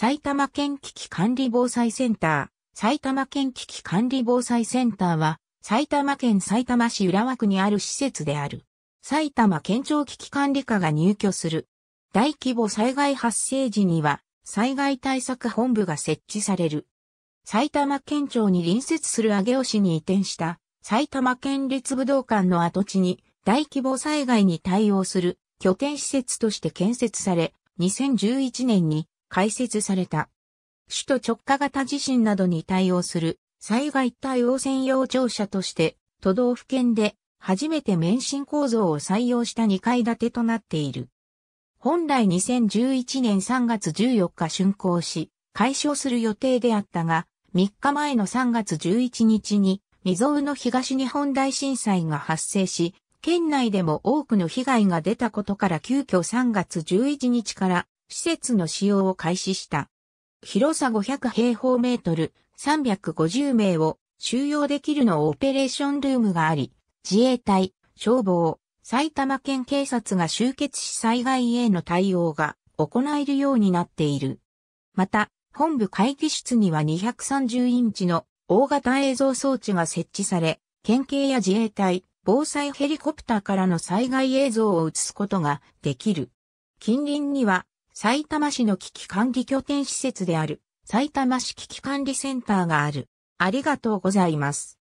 埼玉県危機管理防災センター。埼玉県危機管理防災センターは、埼玉県埼玉市浦和区にある施設である。埼玉県庁危機管理課が入居する。大規模災害発生時には、災害対策本部が設置される。埼玉県庁に隣接する上尾市に移転した埼玉県立武道館の跡地に大規模災害に対応する拠点施設として建設され、2011年に開設された。首都直下型地震などに対応する災害対応専用庁舎として都道府県で初めて免震構造を採用した2階建てとなっている。本来2011年3月14日竣工し、解消する予定であったが、3日前の3月11日に未曾有の東日本大震災が発生し、県内でも多くの被害が出たことから急遽3月11日から施設の使用を開始した。広さ500平方メートル、350名を収容できるのオペレーションルームがあり、自衛隊、消防、埼玉県警察が集結し災害への対応が行えるようになっている。また、本部会議室には230インチの大型映像装置が設置され、県警や自衛隊、防災ヘリコプターからの災害映像を映すことができる。近隣には埼玉市の危機管理拠点施設である、埼玉市危機管理センターがある。ありがとうございます。